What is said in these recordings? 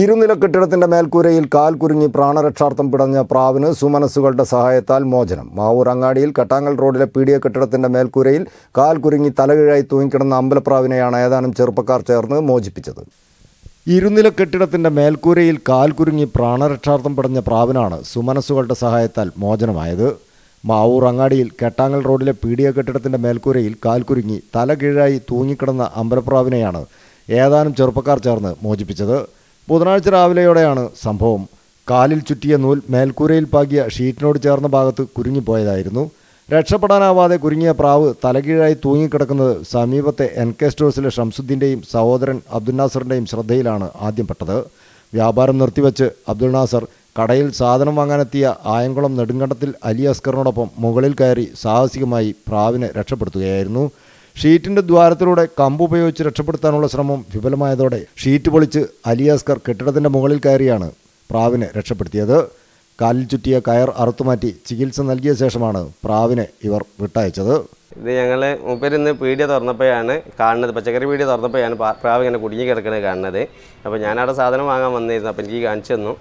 ഇരുനില കെട്ടിടത്തിന്റെ മേൽക്കൂരയിൽ കാൽ കുരുങ്ങി പ്രാണരക്ഷാർത്ഥം പിടഞ്ഞ പ്രാവിന് സുമനസ്സുകളുടെ സഹായത്താൽ മോചനം മാവൂർ അങ്ങാടിയിൽ കട്ടാങ്ങൽ റോഡിലെ പി ഡി എ കെട്ടിടത്തിന്റെ മേൽക്കൂരയിൽ കാൽ കുരുങ്ങി തലകീഴായി തൂങ്ങിക്കിടന്ന അമ്പലപ്രാവിനെയാണ് ഏതാനും ചെറുപ്പക്കാർ ചേർന്ന് മോചിപ്പിച്ചത് ഇരുനില കെട്ടിടത്തിന്റെ മേൽക്കൂരയിൽ കാൽ കുരുങ്ങി പ്രാണരക്ഷാർത്ഥം പിടഞ്ഞ പ്രാവിനാണ് സുമനസ്സുകളുടെ സഹായത്താൽ മോചനമായത് മാവൂർ അങ്ങാടിയിൽ കെട്ടാങ്ങൽ റോഡിലെ പി ഡി എ കെട്ടിടത്തിന്റെ മേൽക്കൂരയിൽ കാൽ കുരുങ്ങി തലകീഴായി തൂങ്ങിക്കിടന്ന അമ്പലപ്രാവിനെയാണ് ഏതാനും ചെറുപ്പക്കാർ ചേർന്ന് മോചിപ്പിച്ചത് ബുധനാഴ്ച രാവിലെയോടെയാണ് സംഭവം കാലിൽ ചുറ്റിയ നൂൽ മേൽക്കൂരയിൽ പാകിയ ഷീറ്റിനോട് ചേർന്ന ഭാഗത്ത് കുരുങ്ങിപ്പോയതായിരുന്നു രക്ഷപ്പെടാനാവാതെ കുരുങ്ങിയ പ്രാവ് തലകീഴായി തൂങ്ങിക്കിടക്കുന്നത് സമീപത്തെ എൻ കെ സ്റ്റോഴ്സിലെ ഷംസുദ്ദീൻ്റെയും സഹോദരൻ അബ്ദുൽ നാസറിൻ്റെയും ശ്രദ്ധയിലാണ് ആദ്യം പെട്ടത് വ്യാപാരം നിർത്തിവെച്ച് അബ്ദുൾ നാസർ കടയിൽ സാധനം വാങ്ങാനെത്തിയ ആയംകുളം നെടുങ്കണ്ടത്തിൽ അലി അസ്കറിനോടൊപ്പം മുകളിൽ കയറി സാഹസികമായി പ്രാവിനെ രക്ഷപ്പെടുത്തുകയായിരുന്നു ഷീറ്റിന്റെ ദ്വാരത്തിലൂടെ കമ്പ് ഉപയോഗിച്ച് രക്ഷപ്പെടുത്താനുള്ള ശ്രമം വിഫലമായതോടെ ഷീറ്റ് പൊളിച്ച് അലിയാസ്കർ കെട്ടിടത്തിന്റെ മുകളിൽ കയറിയാണ് പ്രാവിനെ രക്ഷപ്പെടുത്തിയത് കാലിൽ ചുറ്റിയ കയർ അറുത്തുമാറ്റി ചികിത്സ നൽകിയ ശേഷമാണ് പ്രാവിനെ ഇവർ വിട്ടയച്ചത് ഇത് ഞങ്ങൾ മൂപ്പരിന്ന് പീഡിയ തുറന്നപ്പോഴാണ് കാണുന്നത് പച്ചക്കറി പീഡിയ തുറന്നപ്പോഴാണ് പ്രാവ് ഇങ്ങനെ കുടുങ്ങി കിടക്കുന്നത് കാണുന്നത് അപ്പോൾ ഞാനവിടെ സാധനം വാങ്ങാൻ വന്നിരുന്നു അപ്പോൾ എനിക്ക് കാണിച്ചു തന്നു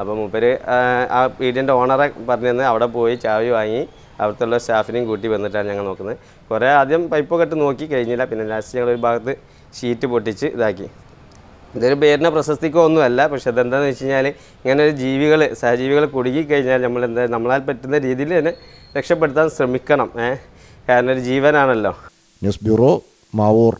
അപ്പോൾ മൂപ്പര് ആ പീഡിയൻ്റെ ഓണറെ പറഞ്ഞു തന്നെ അവിടെ പോയി ചാവി വാങ്ങി അവിടുത്തെ സ്റ്റാഫിനെയും കൂട്ടി വന്നിട്ടാണ് ഞങ്ങൾ നോക്കുന്നത് കുറേ ആദ്യം പൈപ്പൊക്കെ ഇട്ട് നോക്കി കഴിഞ്ഞില്ല പിന്നെ ലാസ്റ്റ് ഞങ്ങൾ ഒരു ഭാഗത്ത് ഷീറ്റ് പൊട്ടിച്ച് ഇതാക്കി ഇതൊരു പേരിനെ പ്രശസ്തിക്കോ ഒന്നുമല്ല പക്ഷെ അതെന്താണെന്ന് വെച്ച് കഴിഞ്ഞാൽ ഇങ്ങനെ ഒരു ജീവികൾ സഹജീവികൾ കുടുങ്ങിക്കഴിഞ്ഞാൽ നമ്മൾ എന്താ നമ്മളാൽ പറ്റുന്ന രീതിയിൽ തന്നെ രക്ഷപ്പെടുത്താൻ ശ്രമിക്കണം ഏഹ് കാരണം ഒരു ജീവനാണല്ലോ ന്യൂസ് ബ്യൂറോ മാവൂർ